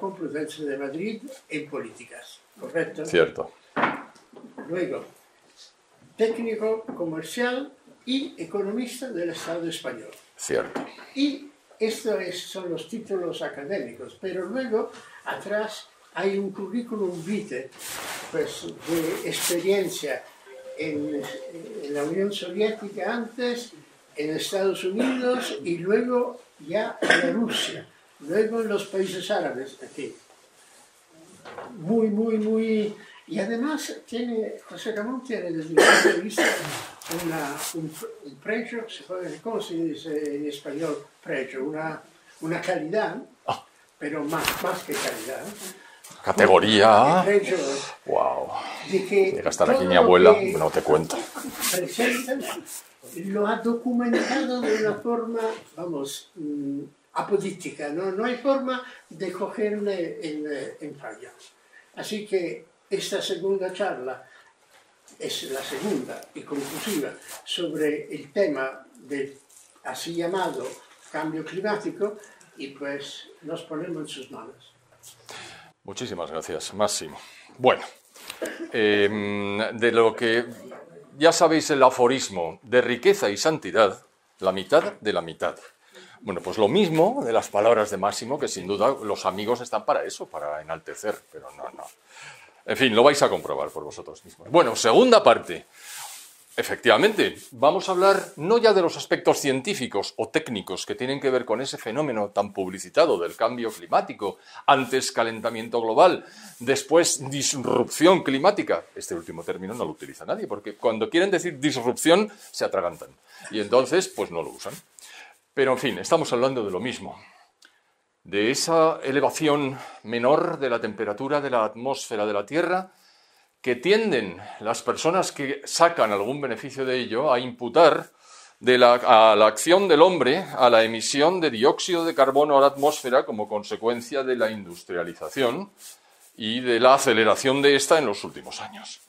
Con Complutense de Madrid en políticas, ¿correcto? Cierto. Luego, técnico comercial y economista del Estado español. Cierto. Y estos son los títulos académicos, pero luego atrás hay un currículum vitae pues, de experiencia en la Unión Soviética antes, en Estados Unidos y luego ya en Rusia. Luego en los países árabes, aquí, muy, muy, muy... Y además tiene, José Ramón tiene desde mi punto de vista un, precio, ¿cómo se dice en español precio? Una, una calidad, ah. pero más, más que calidad. Categoría. Precio, wow. De que aquí mi abuela, no te cuento. lo ha documentado de una forma, vamos, mm, apodítica, ah, pues ¿no? hay forma de cogerle en, falla. Así que esta segunda charla es la segunda y conclusiva sobre el tema del así llamado cambio climático y pues nos ponemos en sus manos. Muchísimas gracias, Máximo. Bueno, em, de lo que ya sabéis el aforismo de riqueza y santidad, la mitad de la mitad. Bueno, pues lo mismo de las palabras de Máximo, que sin duda los amigos están para eso, para enaltecer, pero no, no. En fin, lo vais a comprobar por vosotros mismos. Bueno, segunda parte. Efectivamente, vamos a hablar no ya de los aspectos científicos o técnicos que tienen que ver con ese fenómeno tan publicitado del cambio climático, antes calentamiento global, después disrupción climática. Este último término no lo utiliza nadie, porque cuando quieren decir disrupción se atragantan y entonces pues no lo usan. Pero en fin, estamos hablando de lo mismo, de esa elevación menor de la temperatura de la atmósfera de la Tierra que tienden las personas que sacan algún beneficio de ello a imputar a la acción del hombre a la emisión de dióxido de carbono a la atmósfera como consecuencia de la industrialización y de la aceleración de esta en los últimos años.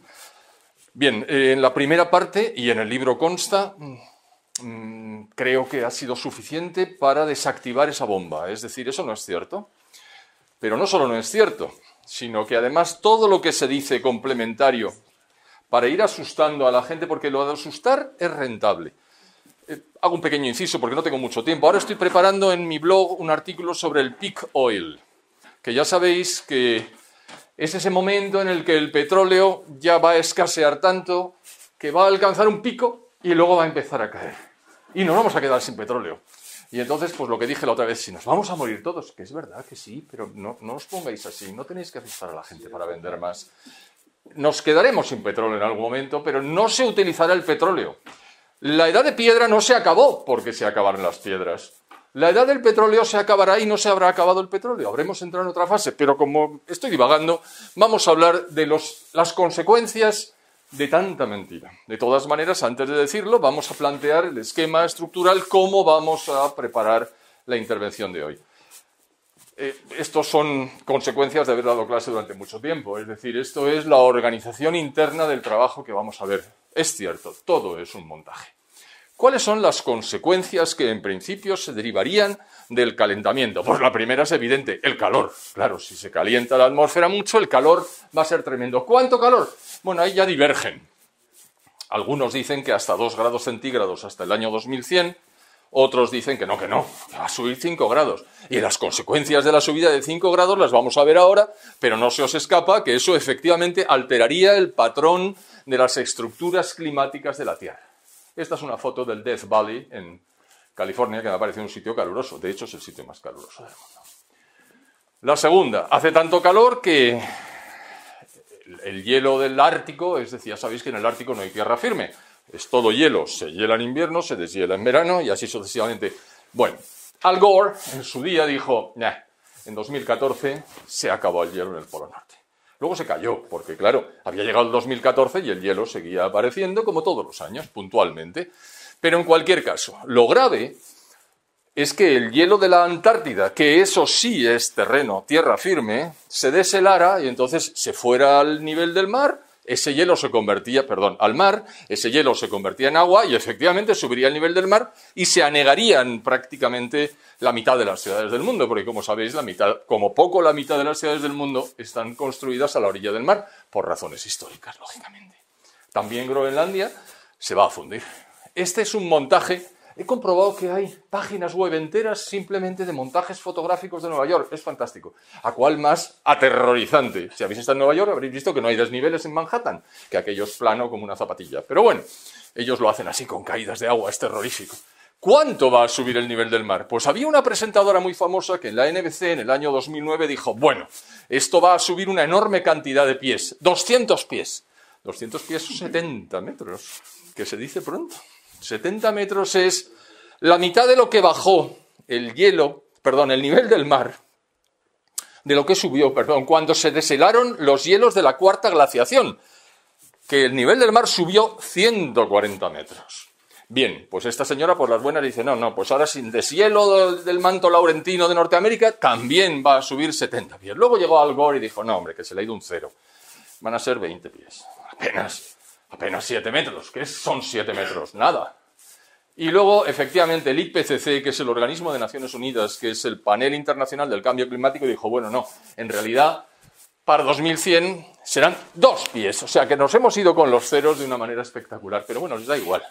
Bien, en la primera parte y en el libro consta, Mm, creo que ha sido suficiente para desactivar esa bomba. Es decir, eso no es cierto. Pero no solo no es cierto, sino que además todo lo que se dice complementario para ir asustando a la gente, porque lo de asustar es rentable. Eh, hago un pequeño inciso porque no tengo mucho tiempo. Ahora estoy preparando en mi blog un artículo sobre el peak oil, que ya sabéis que es ese momento en el que el petróleo ya va a escasear tanto que va a alcanzar un pico y luego va a empezar a caer. Y nos vamos a quedar sin petróleo. Y entonces, pues lo que dije la otra vez, si nos vamos a morir todos, que es verdad que sí, pero no, no os pongáis así, no tenéis que asustar a la gente para vender más. Nos quedaremos sin petróleo en algún momento, pero no se utilizará el petróleo. La edad de piedra no se acabó porque se acabaron las piedras. La edad del petróleo se acabará y no se habrá acabado el petróleo. Habremos entrado en otra fase. Pero como estoy divagando, vamos a hablar de las consecuencias de tanta mentira. De todas maneras, antes de decirlo, vamos a plantear el esquema estructural, cómo vamos a preparar la intervención de hoy. Eh, estos son consecuencias de haber dado clase durante mucho tiempo, es decir, esto es la organización interna del trabajo que vamos a ver. Es cierto, todo es un montaje. ¿Cuáles son las consecuencias que en principio se derivarían del calentamiento? Pues la primera es evidente, el calor. Claro, si se calienta la atmósfera mucho, el calor va a ser tremendo. ¿Cuánto calor? Bueno, ahí ya divergen. Algunos dicen que hasta 2 grados centígrados hasta el año 2100, otros dicen que no, que no, va a subir 5 grados. Y las consecuencias de la subida de 5 grados las vamos a ver ahora, pero no se os escapa que eso efectivamente alteraría el patrón de las estructuras climáticas de la Tierra. Esta es una foto del Death Valley en California, que me ha un sitio caluroso. De hecho, es el sitio más caluroso del mundo. La segunda, hace tanto calor que el hielo del Ártico, es decir, sabéis que en el Ártico no hay tierra firme, es todo hielo, se hiela en invierno, se deshiela en verano y así sucesivamente. Bueno, Al Gore en su día dijo, en 2014 se acabó el hielo en el Polo Norte. Luego se cayó, porque claro, había llegado el 2014 y el hielo seguía apareciendo como todos los años, puntualmente. Pero en cualquier caso, lo grave es que el hielo de la Antártida, que eso sí es terreno, tierra firme, se deshelara y entonces se fuera al nivel del mar ese hielo se convertía, perdón, al mar, ese hielo se convertía en agua y efectivamente subiría el nivel del mar y se anegarían prácticamente la mitad de las ciudades del mundo, porque como sabéis, la mitad, como poco la mitad de las ciudades del mundo están construidas a la orilla del mar, por razones históricas, lógicamente. También Groenlandia se va a fundir. Este es un montaje He comprobado que hay páginas web enteras simplemente de montajes fotográficos de Nueva York. Es fantástico. ¿A cuál más aterrorizante? Si habéis estado en Nueva York, habréis visto que no hay desniveles en Manhattan, que aquello es plano como una zapatilla. Pero bueno, ellos lo hacen así con caídas de agua, es terrorífico. ¿Cuánto va a subir el nivel del mar? Pues había una presentadora muy famosa que en la NBC en el año 2009 dijo, bueno, esto va a subir una enorme cantidad de pies, 200 pies. 200 pies, 70 metros, que se dice pronto. 70 metros es la mitad de lo que bajó el hielo, perdón, el nivel del mar, de lo que subió, perdón, cuando se deshelaron los hielos de la cuarta glaciación, que el nivel del mar subió 140 metros. Bien, pues esta señora por las buenas dice, no, no, pues ahora sin deshielo del manto laurentino de Norteamérica también va a subir 70 pies. Luego llegó Al Gore y dijo, no, hombre, que se le ha ido un cero. Van a ser 20 pies. Apenas. Apenas 7 metros. ¿Qué son 7 metros? Nada. Y luego, efectivamente, el IPCC, que es el organismo de Naciones Unidas, que es el panel internacional del cambio climático, dijo, bueno, no, en realidad, para 2100 serán dos pies. O sea que nos hemos ido con los ceros de una manera espectacular. Pero bueno, les da igual.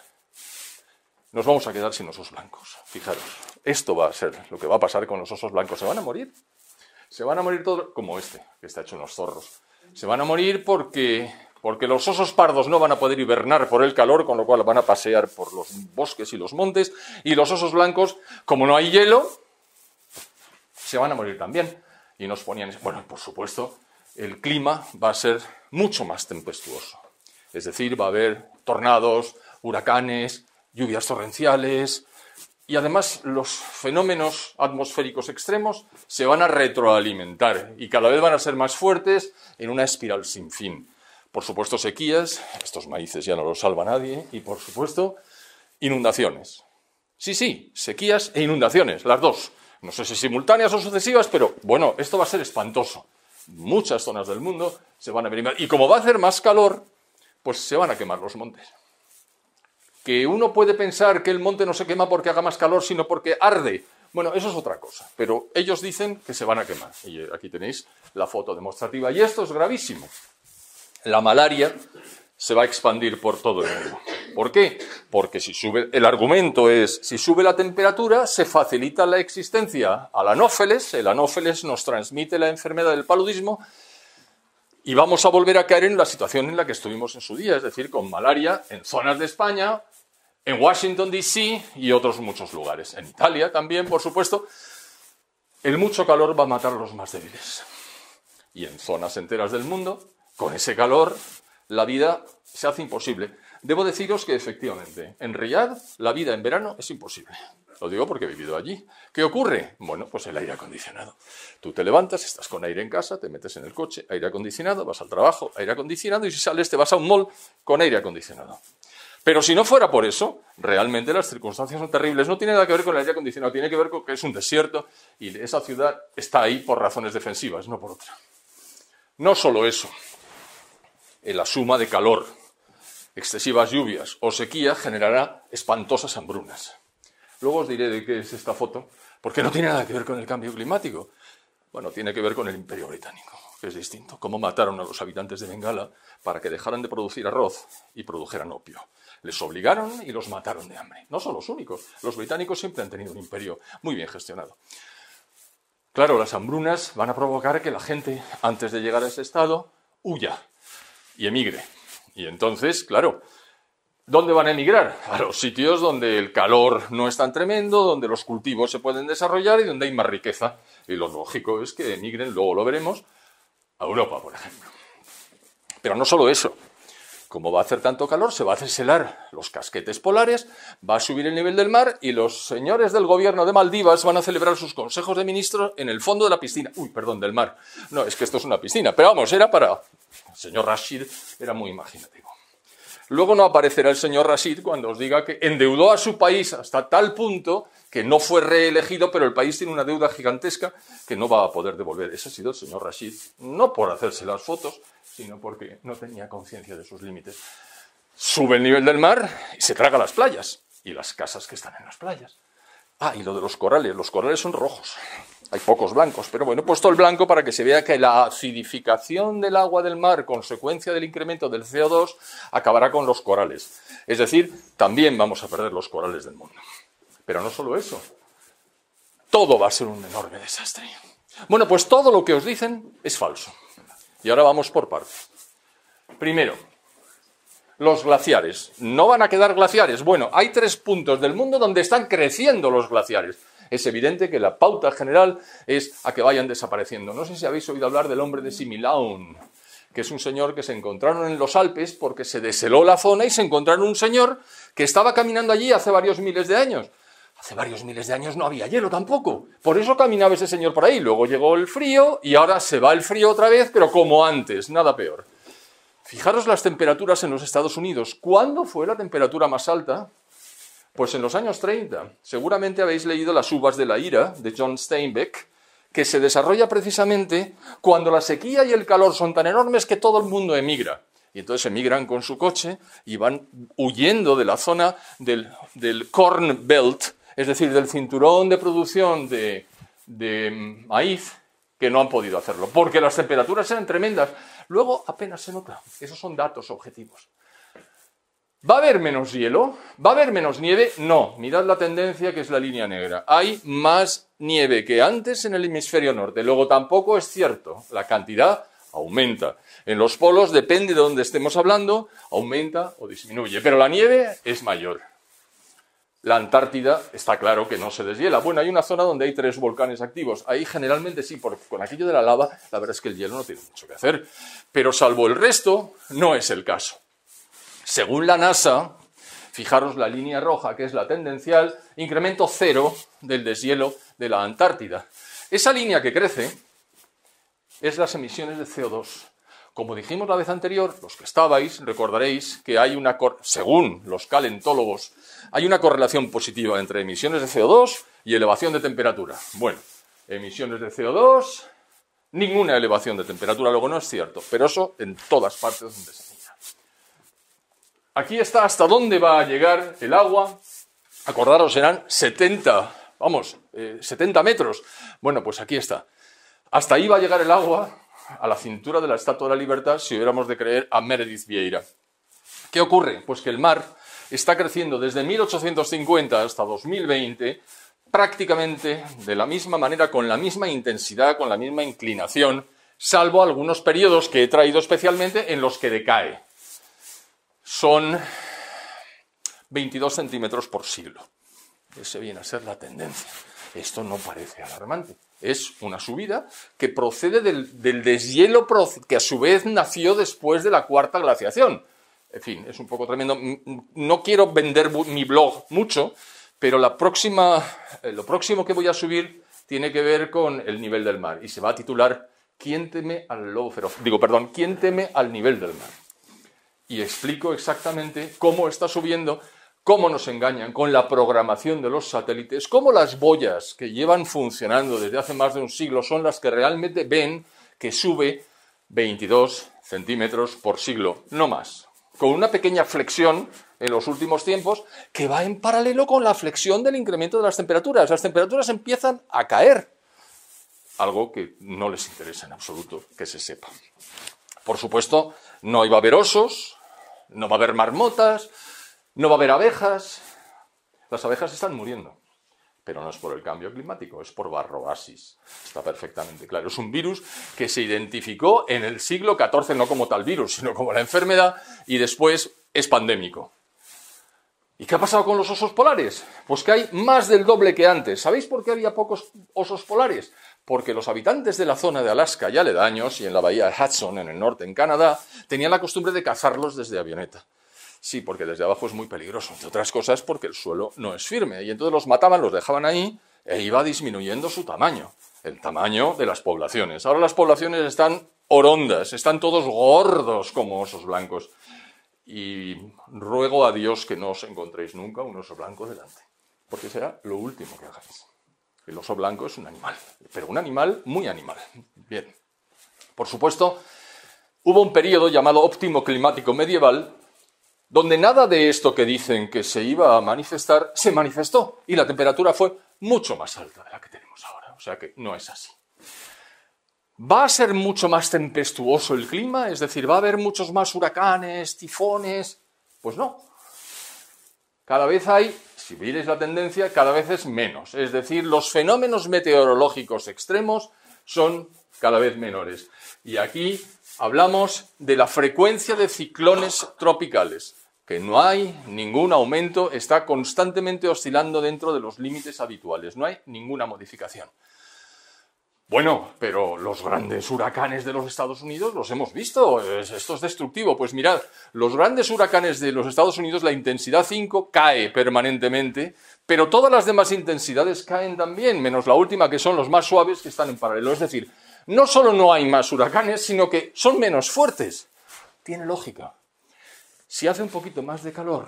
Nos vamos a quedar sin osos blancos. Fijaros, esto va a ser lo que va a pasar con los osos blancos. Se van a morir. Se van a morir todos, como este, que está hecho en los zorros. Se van a morir porque porque los osos pardos no van a poder hibernar por el calor, con lo cual van a pasear por los bosques y los montes, y los osos blancos, como no hay hielo, se van a morir también. Y nos ponían, bueno, por supuesto, el clima va a ser mucho más tempestuoso. Es decir, va a haber tornados, huracanes, lluvias torrenciales, y además los fenómenos atmosféricos extremos se van a retroalimentar y cada vez van a ser más fuertes en una espiral sin fin. Por supuesto, sequías, estos maíces ya no los salva nadie, y por supuesto, inundaciones. Sí, sí, sequías e inundaciones, las dos. No sé si simultáneas o sucesivas, pero bueno, esto va a ser espantoso. Muchas zonas del mundo se van a ver Y como va a hacer más calor, pues se van a quemar los montes. Que uno puede pensar que el monte no se quema porque haga más calor, sino porque arde. Bueno, eso es otra cosa, pero ellos dicen que se van a quemar. Y eh, aquí tenéis la foto demostrativa. Y esto es gravísimo, la malaria se va a expandir por todo el mundo. ¿Por qué? Porque si sube, el argumento es, si sube la temperatura, se facilita la existencia al anófeles, el anófeles nos transmite la enfermedad del paludismo y vamos a volver a caer en la situación en la que estuvimos en su día, es decir, con malaria en zonas de España, en Washington, D.C. y otros muchos lugares, en Italia también, por supuesto. El mucho calor va a matar a los más débiles. Y en zonas enteras del mundo, con ese calor, la vida se hace imposible. Debo deciros que efectivamente, en Riyadh la vida en verano es imposible. Lo digo porque he vivido allí. ¿Qué ocurre? Bueno, pues el aire acondicionado. Tú te levantas, estás con aire en casa, te metes en el coche, aire acondicionado, vas al trabajo, aire acondicionado y si sales te vas a un mall con aire acondicionado. Pero si no fuera por eso, realmente las circunstancias son terribles. No tiene nada que ver con el aire acondicionado, tiene que ver con que es un desierto y esa ciudad está ahí por razones defensivas, no por otra. No solo eso, la suma de calor. Excesivas lluvias o sequía generará espantosas hambrunas. Luego os diré de qué es esta foto, porque no tiene nada que ver con el cambio climático. Bueno, tiene que ver con el imperio británico, que es distinto. Cómo mataron a los habitantes de Bengala para que dejaran de producir arroz y produjeran opio. Les obligaron y los mataron de hambre. No son los únicos. Los británicos siempre han tenido un imperio muy bien gestionado. Claro, las hambrunas van a provocar que la gente, antes de llegar a ese estado, huya y emigre. Y entonces, claro, ¿dónde van a emigrar? A los sitios donde el calor no es tan tremendo, donde los cultivos se pueden desarrollar y donde hay más riqueza. Y lo lógico es que emigren, luego lo veremos, a Europa, por ejemplo. Pero no solo eso como va a hacer tanto calor, se va a ceselar los casquetes polares, va a subir el nivel del mar y los señores del gobierno de Maldivas van a celebrar sus consejos de ministros en el fondo de la piscina. Uy, perdón, del mar. No, es que esto es una piscina, pero vamos, era para... El señor Rashid era muy imaginativo. Luego no aparecerá el señor Rashid cuando os diga que endeudó a su país hasta tal punto que no fue reelegido, pero el país tiene una deuda gigantesca que no va a poder devolver. Ese ha sido el señor Rashid, no por hacerse las fotos, sino porque no tenía conciencia de sus límites. Sube el nivel del mar y se traga las playas y las casas que están en las playas. Ah, y lo de los corales. Los corales son rojos. Hay pocos blancos, pero bueno, he puesto el blanco para que se vea que la acidificación del agua del mar, consecuencia del incremento del CO2, acabará con los corales. Es decir, también vamos a perder los corales del mundo. Pero no solo eso. Todo va a ser un enorme desastre. Bueno, pues todo lo que os dicen es falso. Y ahora vamos por partes. Primero, los glaciares. ¿No van a quedar glaciares? Bueno, hay tres puntos del mundo donde están creciendo los glaciares. Es evidente que la pauta general es a que vayan desapareciendo. No sé si habéis oído hablar del hombre de Similaun, que es un señor que se encontraron en los Alpes porque se desheló la zona y se encontraron un señor que estaba caminando allí hace varios miles de años hace varios miles de años no había hielo tampoco. Por eso caminaba ese señor por ahí. Luego llegó el frío y ahora se va el frío otra vez, pero como antes, nada peor. Fijaros las temperaturas en los Estados Unidos. ¿Cuándo fue la temperatura más alta? Pues en los años 30. Seguramente habéis leído Las uvas de la ira de John Steinbeck, que se desarrolla precisamente cuando la sequía y el calor son tan enormes que todo el mundo emigra. Y entonces emigran con su coche y van huyendo de la zona del, del Corn Belt, es decir, del cinturón de producción de, mm, maíz, que no han podido hacerlo, porque las temperaturas eran tremendas. Luego apenas se nota, esos son datos objetivos. ¿Va a haber menos hielo? ¿Va a haber menos nieve? No, mirad la tendencia que es la línea negra. Hay más nieve que antes en el hemisferio norte. Luego tampoco es cierto, la cantidad aumenta. En los polos, depende de dónde estemos hablando, aumenta o disminuye, pero la nieve es mayor. La Antártida está claro que no se deshiela. Bueno, hay una zona donde hay tres volcanes activos. Ahí generalmente sí, porque con aquello de la lava, la verdad es que el hielo no tiene mucho que hacer. Pero salvo el resto, no es el caso. Según la NASA, fijaros la línea roja, que es la tendencial, incremento cero del deshielo de la Antártida. Esa línea que crece es las emisiones de CO2 como dijimos la vez anterior, los que estabais recordaréis que hay una, según los calentólogos, hay una correlación positiva entre emisiones de CO2 y elevación de temperatura. Bueno, emisiones de CO2, ninguna elevación de temperatura, luego no es cierto, pero eso en todas partes donde se mira. Aquí está hasta dónde va a llegar el agua. Acordaros, serán 70, vamos, 70 eh, metros. Bueno, pues aquí está. Hasta ahí va a llegar el agua a la cintura de la Estatua de la Libertad si hubiéramos de creer a Meredith Vieira. ¿Qué ocurre? Pues que el mar está creciendo desde 1850 hasta 2020 prácticamente de la misma manera, con la misma intensidad, con la misma inclinación, salvo algunos periodos que he traído especialmente en los que decae. Son 22 centímetros por siglo. Ese viene a ser la tendencia. Esto no parece alarmante. Es una subida que procede del, deshielo que a su vez nació después de la cuarta glaciación. En fin, es un poco tremendo. Mm, mm, no quiero vender mi blog mucho, pero la próxima, eh, lo próximo que voy a subir tiene que ver con el nivel del mar y se va a titular ¿Quién teme Digo, perdón, ¿quién teme al nivel del mar? Y explico exactamente cómo está subiendo cómo nos engañan con la programación de los satélites, cómo las boyas que llevan funcionando desde hace más de un siglo son las que realmente ven que sube 22 centímetros por siglo, no más, con una pequeña flexión en los últimos tiempos que va en paralelo con la flexión del incremento de las temperaturas. Las temperaturas empiezan a caer, algo que no les interesa en absoluto que se sepa. Por supuesto, no iba a haber osos, no va a haber marmotas, no va a haber abejas. Las abejas están muriendo. Pero no es por el cambio climático, es por barroasis. Está perfectamente claro. Es un virus que se identificó en el siglo XIV, no como tal virus, sino como la enfermedad, y después es pandémico. ¿Y qué ha pasado con los osos polares? Pues que hay más del doble que antes. ¿Sabéis por qué había pocos osos polares? Porque los habitantes de la zona de Alaska y aledaños, y en la bahía de Hudson, en el norte, en Canadá, tenían la costumbre de cazarlos desde avioneta. Sí, porque desde abajo es muy peligroso. Entre otras cosas porque el suelo no es firme. Y entonces los mataban, los dejaban ahí e iba disminuyendo su tamaño. El tamaño de las poblaciones. Ahora las poblaciones están horondas. están todos gordos como osos blancos. Y ruego a Dios que no os encontréis nunca un oso blanco delante. Porque será lo último que hagáis. El oso blanco es un animal, pero un animal muy animal. Bien. Por supuesto, hubo un periodo llamado óptimo climático medieval donde nada de esto que dicen que se iba a manifestar se manifestó y la temperatura fue mucho más alta de la que tenemos ahora. O sea que no es así. ¿Va a ser mucho más tempestuoso el clima? Es decir, ¿va a haber muchos más huracanes, tifones? Pues no. Cada vez hay, si veis la tendencia, cada vez es menos. Es decir, los fenómenos meteorológicos extremos son cada vez menores. Y aquí hablamos de la frecuencia de ciclones tropicales, que no hay ningún aumento, está constantemente oscilando dentro de los límites habituales, no hay ninguna modificación. Bueno, pero los grandes huracanes de los Estados Unidos los hemos visto, esto es destructivo. Pues mirad, los grandes huracanes de los Estados Unidos, la intensidad 5 cae permanentemente, pero todas las demás intensidades caen también, menos la última que son los más suaves que están en paralelo. Es decir, no solo no hay más huracanes, sino que son menos fuertes. Tiene lógica. Si hace un poquito más de calor,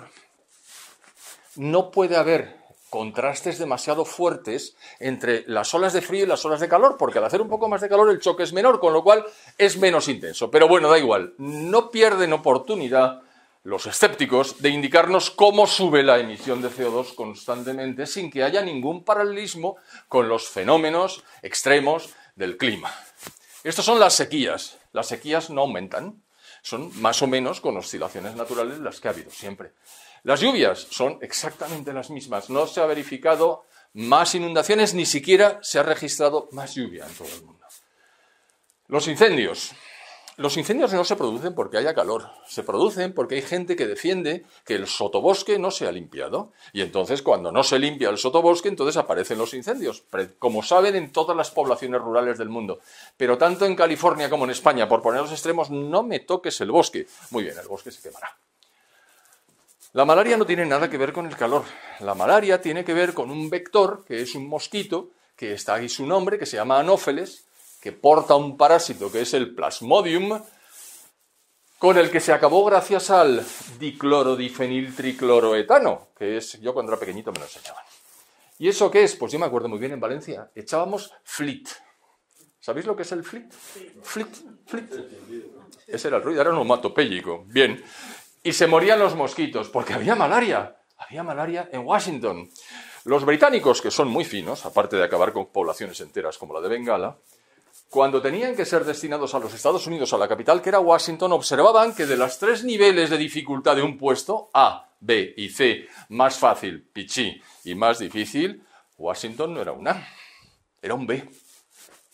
no puede haber contrastes demasiado fuertes entre las olas de frío y las olas de calor, porque al hacer un poco más de calor el choque es menor, con lo cual es menos intenso. Pero bueno, da igual, no pierden oportunidad los escépticos de indicarnos cómo sube la emisión de CO2 constantemente sin que haya ningún paralelismo con los fenómenos extremos del clima. Estas son las sequías. Las sequías no aumentan, son más o menos con oscilaciones naturales las que ha habido siempre. Las lluvias son exactamente las mismas, no se ha verificado más inundaciones, ni siquiera se ha registrado más lluvia en todo el mundo. Los incendios, los incendios no se producen porque haya calor, se producen porque hay gente que defiende que el sotobosque no se ha limpiado. Y entonces cuando no se limpia el sotobosque, entonces aparecen los incendios, como saben en todas las poblaciones rurales del mundo. Pero tanto en California como en España, por poner los extremos, no me toques el bosque. Muy bien, el bosque se quemará. La malaria no tiene nada que ver con el calor. La malaria tiene que ver con un vector, que es un mosquito, que está ahí su nombre, que se llama anófeles, que porta un parásito que es el Plasmodium, con el que se acabó gracias al diclorodifeniltricloroetano, que es, yo cuando era pequeñito me lo enseñaban. ¿Y eso qué es? Pues yo me acuerdo muy bien en Valencia, echábamos flit. ¿Sabéis lo que es el flit? Flit, flit. Ese era el ruido, era un onomatopéyico. Bien. Y se morían los mosquitos, porque había malaria. Había malaria en Washington. Los británicos, que son muy finos, aparte de acabar con poblaciones enteras como la de Bengala, cuando tenían que ser destinados a los Estados Unidos, a la capital que era Washington, observaban que de los tres niveles de dificultad de un puesto, A, B y C, más fácil, Pichí, y más difícil, Washington no era un A, era un B.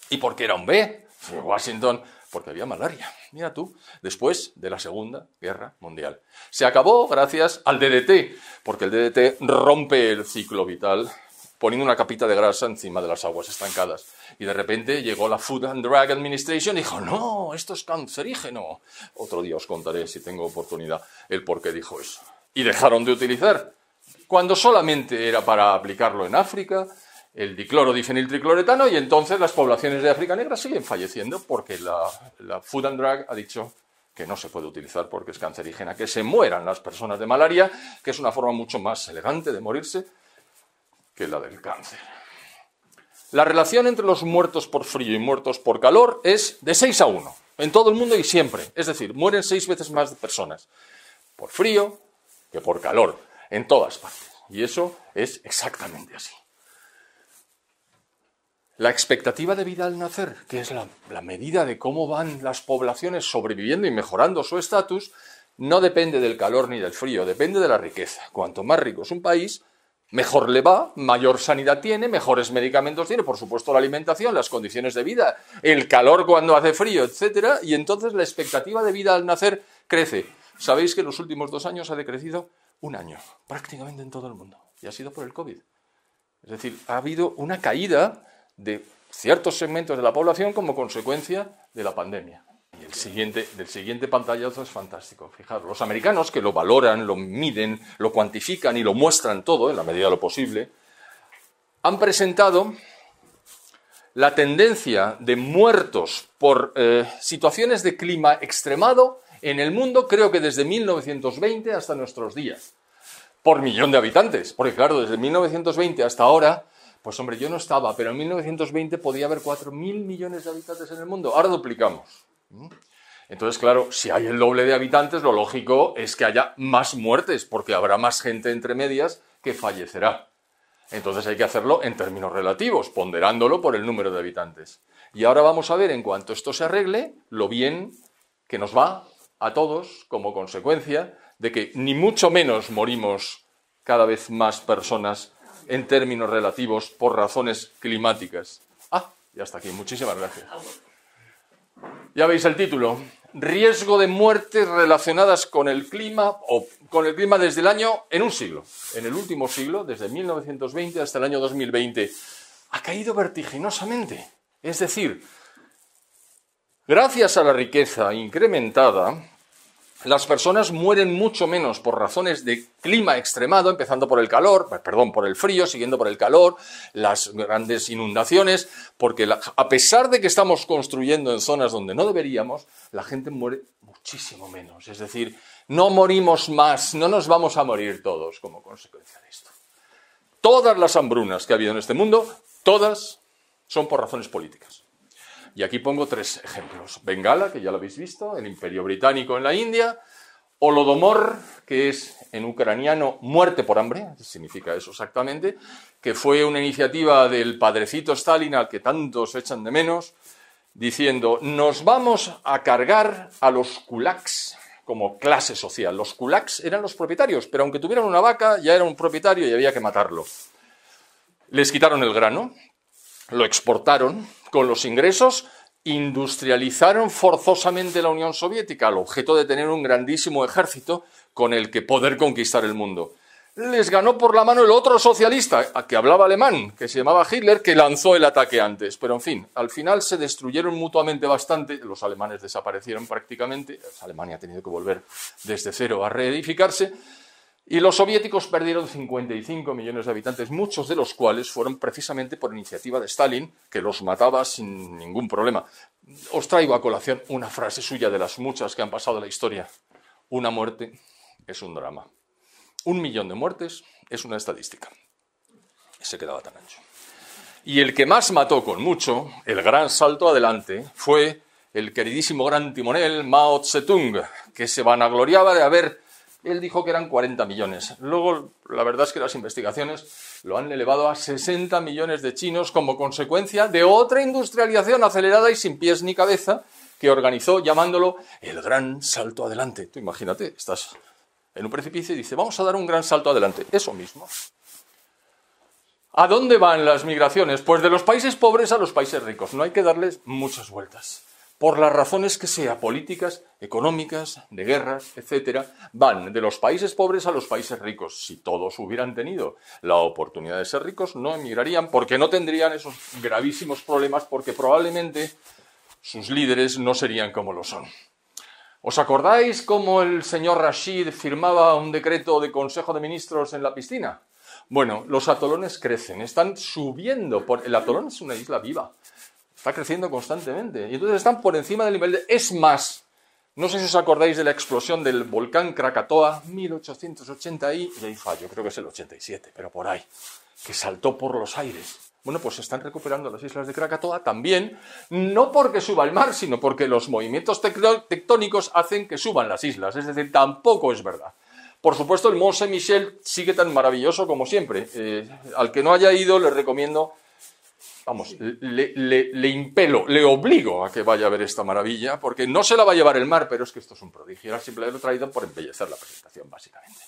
¿Y por qué era un B? Fue Washington, porque había malaria. Mira tú, después de la Segunda Guerra Mundial. Se acabó gracias al DDT, porque el DDT rompe el ciclo vital poniendo una capita de grasa encima de las aguas estancadas. Y de repente llegó la Food and Drug Administration y dijo, no, esto es cancerígeno. Otro día os contaré, si tengo oportunidad, el por qué dijo eso. Y dejaron de utilizar. Cuando solamente era para aplicarlo en África, el dicloro tricloretano, y entonces las poblaciones de África negra siguen falleciendo porque la Food and Drug ha dicho que no se puede utilizar porque es cancerígena, que se mueran las personas de malaria, que es una forma mucho más elegante de morirse que la del cáncer. La relación entre los muertos por frío y muertos por calor es de 6 a 1, en todo el mundo y siempre. Es decir, mueren 6 veces más personas por frío que por calor, en todas partes. Y eso es exactamente así. La expectativa de vida al nacer, que es la, la medida de cómo van las poblaciones sobreviviendo y mejorando su estatus, no depende del calor ni del frío, depende de la riqueza. Cuanto más rico es un país, Mejor le va, mayor sanidad tiene, mejores medicamentos tiene, por supuesto la alimentación, las condiciones de vida, el calor cuando hace frío, etc. y entonces la expectativa de vida al nacer crece. Sabéis que en los últimos dos años ha decrecido un año, prácticamente en todo el mundo, y ha sido por el COVID. Es decir, ha habido una caída de ciertos segmentos de la población como consecuencia de la pandemia. Y el siguiente, del siguiente pantallazo es fantástico. Fijaros, los americanos que lo valoran, lo miden, lo cuantifican y lo muestran todo, en la medida de lo posible, han presentado la tendencia de muertos por eh, situaciones de clima extremado en el mundo, creo que desde 1920 hasta nuestros días, por millón de habitantes. Porque claro, desde 1920 hasta ahora, pues hombre, yo no estaba, pero en 1920 podía haber 4.000 millones de habitantes en el mundo. Ahora duplicamos. ¿Mm? Entonces, claro, si hay el doble de habitantes, lo lógico es que haya más muertes, porque habrá más gente entre medias que fallecerá. Entonces hay que hacerlo en términos relativos, ponderándolo por el número de habitantes. Y ahora vamos a ver, en cuanto esto se arregle, lo bien que nos va a todos como consecuencia de que ni mucho menos morimos cada vez más personas en términos relativos por razones climáticas. Ah, y hasta aquí. Muchísimas gracias. Ya veis el título. Riesgo de muertes relacionadas con el clima o con el clima desde el año en un siglo, en el último siglo, desde 1920 hasta el año 2020, ha caído vertiginosamente. Es decir, gracias a la riqueza incrementada, las personas mueren mucho menos por razones de clima extremado, empezando por el calor, pues, perdón, por el frío, siguiendo por el calor, las grandes inundaciones, porque a pesar de que estamos construyendo en zonas donde no deberíamos, la gente muere muchísimo menos. Es decir, no morimos más, no nos vamos a morir todos como consecuencia de esto. Todas las hambrunas que ha habido en este mundo, todas son por razones políticas. Y aquí pongo tres ejemplos. Bengala, que ya lo habéis visto, el Imperio Británico en la India, Holodomor, que es en ucraniano muerte por hambre, significa eso exactamente, que fue una iniciativa del padrecito Stalin al que tantos echan de menos, diciendo, nos vamos a cargar a los kulaks como clase social. Los kulaks eran los propietarios, pero aunque tuvieran una vaca, ya era un propietario y había que matarlo. Les quitaron el grano, lo exportaron, con los ingresos industrializaron forzosamente la Unión Soviética al objeto de tener un grandísimo ejército con el que poder conquistar el mundo. Les ganó por la mano el otro socialista, a que hablaba alemán, que se llamaba Hitler, que lanzó el ataque antes. Pero en fin, al final se destruyeron mutuamente bastante, los alemanes desaparecieron prácticamente, pues Alemania ha tenido que volver desde cero a reedificarse, y los soviéticos perdieron 55 millones de habitantes, muchos de los cuales fueron precisamente por iniciativa de Stalin, que los mataba sin ningún problema. Os traigo a colación una frase suya de las muchas que han pasado en la historia. Una muerte es un drama. Un millón de muertes es una estadística. Se quedaba tan ancho. Y el que más mató con mucho, el gran salto adelante, fue el queridísimo gran timonel Mao Tse-tung, que se vanagloriaba de haber él dijo que eran 40 millones. Luego, la verdad es que las investigaciones lo han elevado a 60 millones de chinos como consecuencia de otra industrialización acelerada y sin pies ni cabeza que organizó llamándolo el gran salto adelante. Tú imagínate, estás en un precipicio y dice, vamos a dar un gran salto adelante. Eso mismo. ¿A dónde van las migraciones? Pues de los países pobres a los países ricos. No hay que darles muchas vueltas por las razones que sea, políticas, económicas, de guerras, etcétera, van de los países pobres a los países ricos. Si todos hubieran tenido la oportunidad de ser ricos, no emigrarían porque no tendrían esos gravísimos problemas porque probablemente sus líderes no serían como lo son. ¿Os acordáis cómo el señor Rashid firmaba un decreto de Consejo de Ministros en la piscina? Bueno, los atolones crecen, están subiendo. Por... El atolón es una isla viva. Está creciendo constantemente. Y entonces están por encima del nivel de... Es más, no sé si os acordáis de la explosión del volcán Krakatoa, 1880 y... Y ahí fallo, creo que es el 87, pero por ahí. Que saltó por los aires. Bueno, pues se están recuperando las islas de Krakatoa también, no porque suba el mar, sino porque los movimientos tectónicos hacen que suban las islas. Es decir, tampoco es verdad. Por supuesto, el Mont Saint-Michel sigue tan maravilloso como siempre. Eh, al que no haya ido, le recomiendo vamos, le, impelo, le obligo a que vaya a ver esta maravilla, porque no se la va a llevar el mar, pero es que esto es un prodigio. Era simplemente traído por embellecer la presentación, básicamente.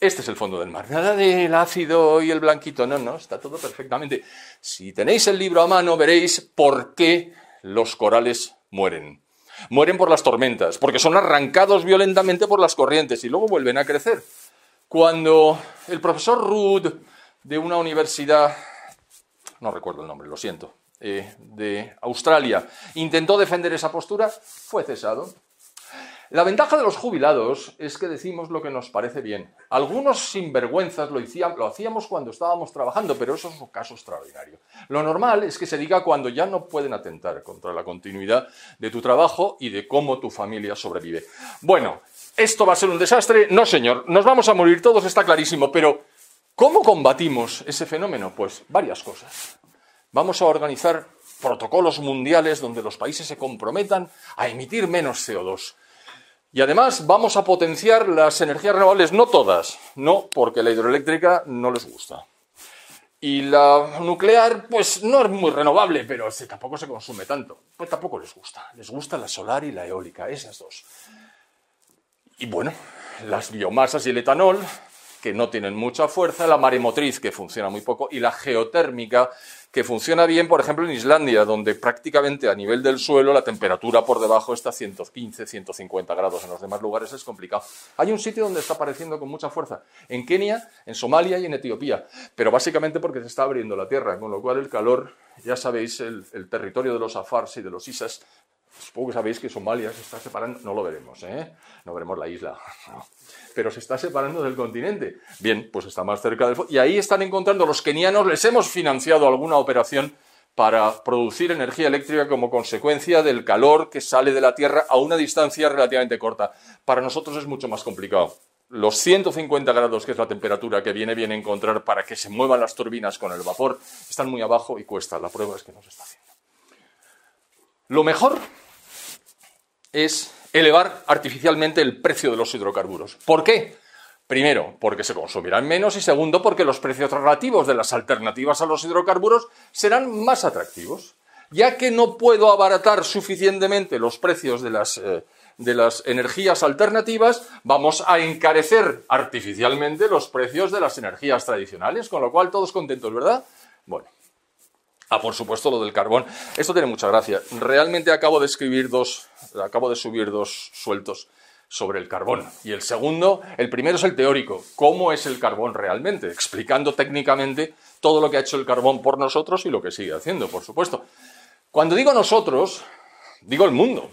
Este es el fondo del mar. Nada del ácido y el blanquito. No, no, está todo perfectamente. Si tenéis el libro a mano, veréis por qué los corales mueren. Mueren por las tormentas, porque son arrancados violentamente por las corrientes y luego vuelven a crecer. Cuando el profesor Rudd de una universidad no recuerdo el nombre, lo siento, eh, de Australia, intentó defender esa postura, fue cesado. La ventaja de los jubilados es que decimos lo que nos parece bien. Algunos sinvergüenzas lo, lo hacíamos cuando estábamos trabajando, pero eso es un caso extraordinario. Lo normal es que se diga cuando ya no pueden atentar contra la continuidad de tu trabajo y de cómo tu familia sobrevive. Bueno, esto va a ser un desastre. No, señor, nos vamos a morir todos, está clarísimo, pero ¿Cómo combatimos ese fenómeno? Pues varias cosas. Vamos a organizar protocolos mundiales donde los países se comprometan a emitir menos CO2. Y además vamos a potenciar las energías renovables, no todas, no porque la hidroeléctrica no les gusta. Y la nuclear, pues no es muy renovable, pero tampoco se consume tanto. Pues tampoco les gusta. Les gusta la solar y la eólica, esas dos. Y bueno, las biomasas y el etanol, que no tienen mucha fuerza, la maremotriz, que funciona muy poco, y la geotérmica, que funciona bien, por ejemplo, en Islandia, donde prácticamente a nivel del suelo la temperatura por debajo está a 115, 150 grados. En los demás lugares es complicado. Hay un sitio donde está apareciendo con mucha fuerza, en Kenia, en Somalia y en Etiopía, pero básicamente porque se está abriendo la tierra, con lo cual el calor, ya sabéis, el, territorio de los afars y de los isas supongo que sabéis que Somalia se está separando, no lo veremos, ¿eh? no veremos la isla, pero se está separando del continente. Bien, pues está más cerca del... Y ahí están encontrando los kenianos, les hemos financiado alguna operación para producir energía eléctrica como consecuencia del calor que sale de la Tierra a una distancia relativamente corta. Para nosotros es mucho más complicado. Los 150 grados, que es la temperatura que viene bien encontrar para que se muevan las turbinas con el vapor, están muy abajo y cuesta. La prueba es que no se está haciendo. Lo mejor es elevar artificialmente el precio de los hidrocarburos. ¿Por qué? Primero, porque se consumirán menos y segundo, porque los precios relativos de las alternativas a los hidrocarburos serán más atractivos. Ya que no puedo abaratar suficientemente los precios de las, eh, energías alternativas, vamos a encarecer artificialmente los precios de las energías tradicionales, con lo cual todos contentos, ¿verdad? Bueno, Ah, por supuesto, lo del carbón. Esto tiene mucha gracia. Realmente acabo de escribir dos, acabo de subir dos sueltos sobre el carbón. Y el segundo, el primero es el teórico, cómo es el carbón realmente, explicando técnicamente todo lo que ha hecho el carbón por nosotros y lo que sigue haciendo, por supuesto. Cuando digo nosotros, digo el mundo.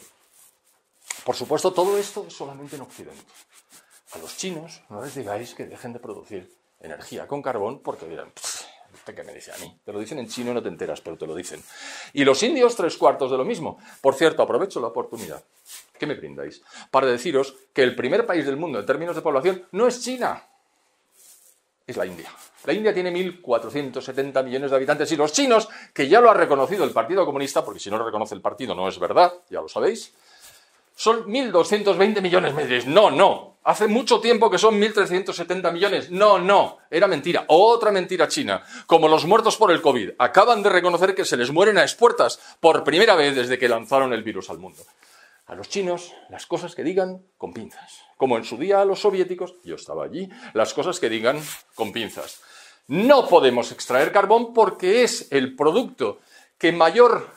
Por supuesto, todo esto es solamente en Occidente. A los chinos no les digáis que dejen de producir energía con carbón porque dirán, este qué me dice a mí? Te lo dicen en chino y no te enteras, pero te lo dicen. Y los indios, tres cuartos de lo mismo. Por cierto, aprovecho la oportunidad. ¿Qué me brindáis? Para deciros que el primer país del mundo en términos de población no es China, es la India. La India tiene 1.470 millones de habitantes y los chinos, que ya lo ha reconocido el Partido Comunista, porque si no lo reconoce el partido no es verdad, ya lo sabéis, son 1.220 millones. Me diréis, no, no. Hace mucho tiempo que son 1.370 millones. No, no. Era mentira. Otra mentira china. Como los muertos por el COVID. Acaban de reconocer que se les mueren a espuertas por primera vez desde que lanzaron el virus al mundo. A los chinos, las cosas que digan con pinzas. Como en su día a los soviéticos, yo estaba allí, las cosas que digan con pinzas. No podemos extraer carbón porque es el producto que mayor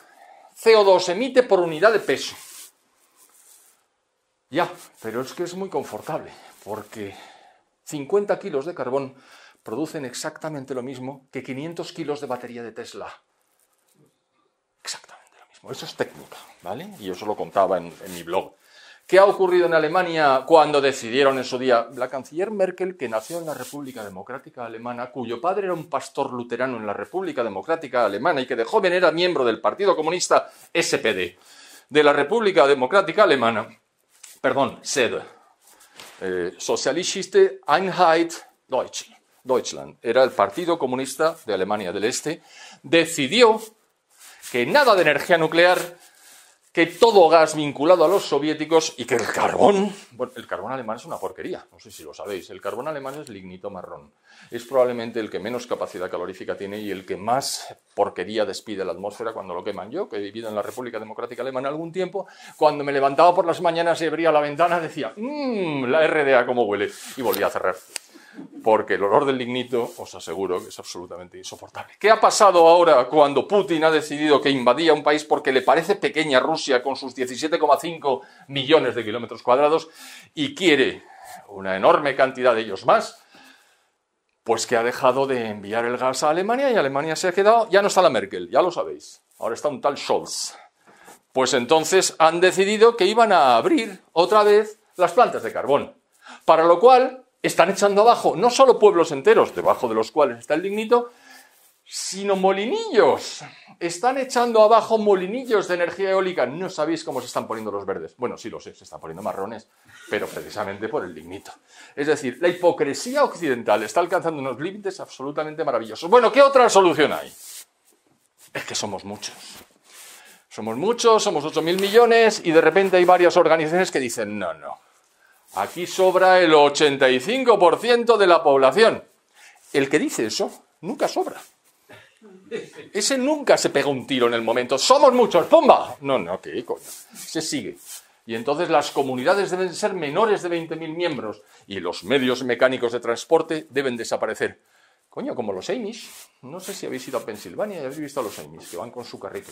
CO2 emite por unidad de peso. Ya, pero es que es muy confortable, porque 50 kilos de carbón producen exactamente lo mismo que 500 kilos de batería de Tesla. Exactamente lo mismo. Eso es técnica, ¿vale? Y yo eso lo contaba en, en mi blog. ¿Qué ha ocurrido en Alemania cuando decidieron en su día? La canciller Merkel, que nació en la República Democrática Alemana, cuyo padre era un pastor luterano en la República Democrática Alemana y que de joven era miembro del Partido Comunista SPD de la República Democrática Alemana, perdón, sed. Eh, Einheit Deutsch, Deutschland, era el Partido Comunista de Alemania del Este, decidió que nada de energía nuclear que todo gas vinculado a los soviéticos y que el carbón, bueno, el carbón alemán es una porquería, no sé si lo sabéis, el carbón alemán es lignito marrón, es probablemente el que menos capacidad calorífica tiene y el que más porquería despide la atmósfera cuando lo queman. Yo, que he vivido en la República Democrática Alemana algún tiempo, cuando me levantaba por las mañanas y abría la ventana decía, mmm, la RDA cómo huele, y volvía a cerrar porque el olor del lignito, os aseguro que es absolutamente insoportable. ¿Qué ha pasado ahora cuando Putin ha decidido que invadía un país porque le parece pequeña Rusia con sus 17,5 millones de kilómetros cuadrados y quiere una enorme cantidad de ellos más? Pues que ha dejado de enviar el gas a Alemania y Alemania se ha quedado, ya no está la Merkel, ya lo sabéis, ahora está un tal Scholz. Pues entonces han decidido que iban a abrir otra vez las plantas de carbón, para lo cual están echando abajo no solo pueblos enteros, debajo de los cuales está el lignito, sino molinillos. Están echando abajo molinillos de energía eólica. No sabéis cómo se están poniendo los verdes. Bueno, sí lo sé, se están poniendo marrones, pero precisamente por el lignito. Es decir, la hipocresía occidental está alcanzando unos límites absolutamente maravillosos. Bueno, ¿qué otra solución hay? Es que somos muchos. Somos muchos, somos 8.000 millones y de repente hay varias organizaciones que dicen, no, no, Aquí sobra el 85% de la población. El que dice eso nunca sobra. Ese nunca se pega un tiro en el momento. Somos muchos, ¡pumba! No, no, qué coño. Se sigue. Y entonces las comunidades deben ser menores de 20.000 miembros y los medios mecánicos de transporte deben desaparecer. Coño, como los Amish. No sé si habéis ido a Pensilvania y habéis visto a los Amish que van con su carrito.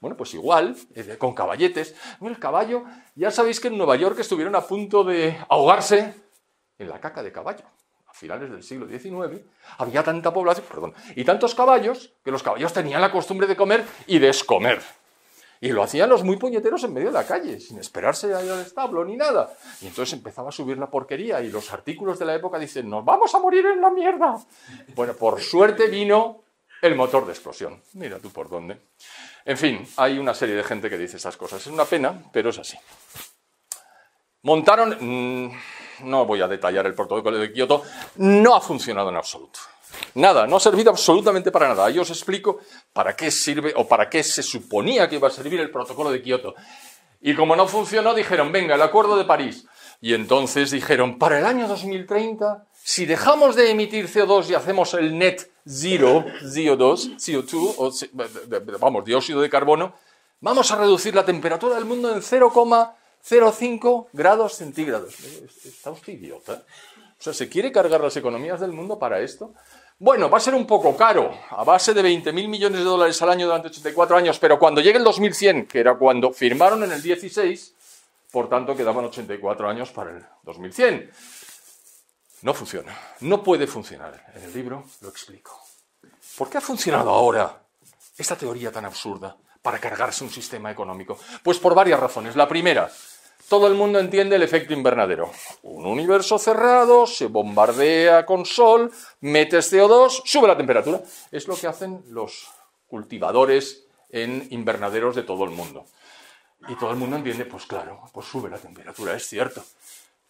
Bueno, pues igual, eh, con caballetes. el caballo, ya sabéis que en Nueva York estuvieron a punto de ahogarse en la caca de caballo. A finales del siglo XIX había tanta población, perdón, y tantos caballos que los caballos tenían la costumbre de comer y descomer. Y lo hacían los muy puñeteros en medio de la calle, sin esperarse a ir al establo ni nada. Y entonces empezaba a subir la porquería y los artículos de la época dicen, nos vamos a morir en la mierda. Bueno, por suerte vino el motor de explosión. Mira tú por dónde. En fin, hay una serie de gente que dice esas cosas. Es una pena, pero es así. Montaron, mm, no voy a detallar el protocolo de Kioto, no ha funcionado en absoluto. Nada, no ha servido absolutamente para nada. Yo os explico para qué sirve o para qué se suponía que iba a servir el protocolo de Kioto. Y como no funcionó, dijeron, venga, el acuerdo de París. Y entonces dijeron, para el año 2030, si dejamos de emitir CO2 y hacemos el net Zero, CO2, vamos, dióxido de carbono, vamos a reducir la temperatura del mundo en 0,05 grados centígrados. Eh, ¿Está usted idiota? O sea, ¿se quiere cargar las economías del mundo para esto? Bueno, va a ser un poco caro, a base de 20.000 millones de dólares al año durante 84 años, pero cuando llegue el 2100, que era cuando firmaron en el 16, por tanto quedaban 84 años para el 2100. No funciona, no puede funcionar. En el libro lo explico. ¿Por qué ha funcionado ahora esta teoría tan absurda para cargarse un sistema económico? Pues por varias razones. La primera, todo el mundo entiende el efecto invernadero. Un universo cerrado, se bombardea con sol, metes CO2, sube la temperatura. Es lo que hacen los cultivadores en invernaderos de todo el mundo. Y todo el mundo entiende, pues claro, pues sube la temperatura, es cierto.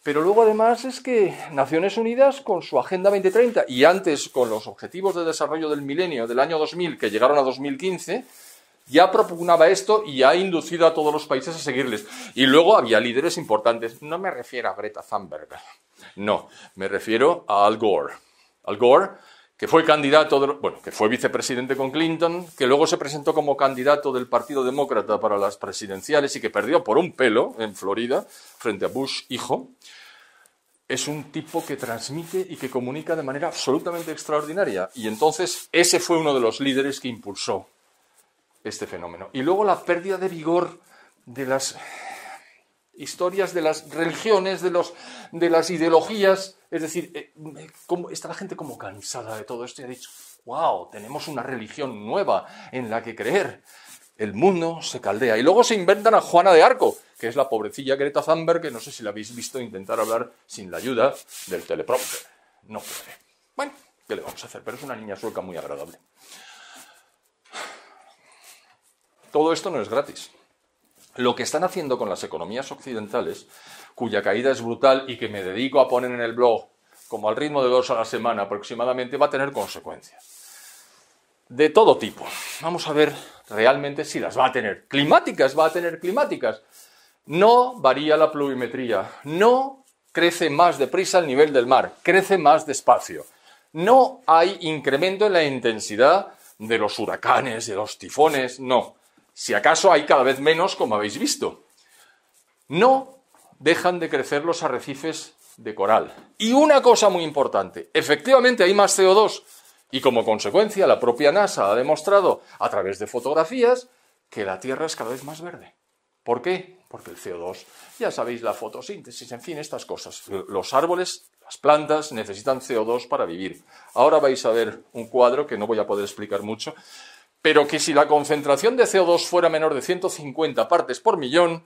Pero luego además es que Naciones Unidas con su Agenda 2030 y antes con los Objetivos de Desarrollo del Milenio del año 2000 que llegaron a 2015, ya propugnaba esto y ha inducido a todos los países a seguirles. Y luego había líderes importantes. No me refiero a Greta Thunberg, no, me refiero a Al Gore. Al Gore que fue candidato, bueno, que fue vicepresidente con Clinton, que luego se presentó como candidato del Partido Demócrata para las presidenciales y que perdió por un pelo en Florida frente a Bush hijo, es un tipo que transmite y que comunica de manera absolutamente extraordinaria. Y entonces ese fue uno de los líderes que impulsó este fenómeno. Y luego la pérdida de vigor de las historias de las religiones, de, los, de las ideologías. Es decir, eh, como, está la gente como cansada de todo esto y ha dicho, wow, tenemos una religión nueva en la que creer. El mundo se caldea. Y luego se inventan a Juana de Arco, que es la pobrecilla Greta Thunberg, que no sé si la habéis visto intentar hablar sin la ayuda del teleprompter. No puede. Bueno, ¿qué le vamos a hacer? Pero es una niña sueca muy agradable. Todo esto no es gratis lo que están haciendo con las economías occidentales, cuya caída es brutal y que me dedico a poner en el blog como al ritmo de dos a la semana aproximadamente, va a tener consecuencias. De todo tipo. Vamos a ver realmente si las va a tener. Climáticas, va a tener climáticas. No varía la pluviometría. No crece más deprisa el nivel del mar. Crece más despacio. No hay incremento en la intensidad de los huracanes, de los tifones. No. Si acaso hay cada vez menos, como habéis visto. No dejan de crecer los arrecifes de coral. Y una cosa muy importante, efectivamente hay más CO2 y como consecuencia la propia NASA ha demostrado a través de fotografías que la Tierra es cada vez más verde. ¿Por qué? Porque el CO2, ya sabéis, la fotosíntesis, en fin, estas cosas. Los árboles, las plantas necesitan CO2 para vivir. Ahora vais a ver un cuadro que no voy a poder explicar mucho, pero que si la concentración de CO2 fuera menor de 150 partes por millón,